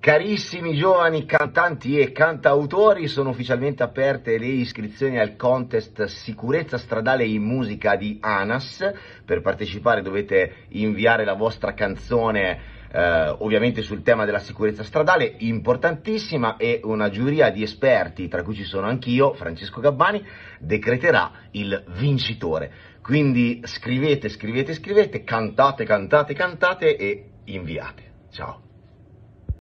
Carissimi giovani cantanti e cantautori, sono ufficialmente aperte le iscrizioni al contest Sicurezza Stradale in Musica di ANAS. Per partecipare dovete inviare la vostra canzone eh, ovviamente sul tema della sicurezza stradale, importantissima, e una giuria di esperti, tra cui ci sono anch'io, Francesco Gabbani, decreterà il vincitore. Quindi scrivete, scrivete, scrivete, cantate, cantate, cantate e inviate. Ciao!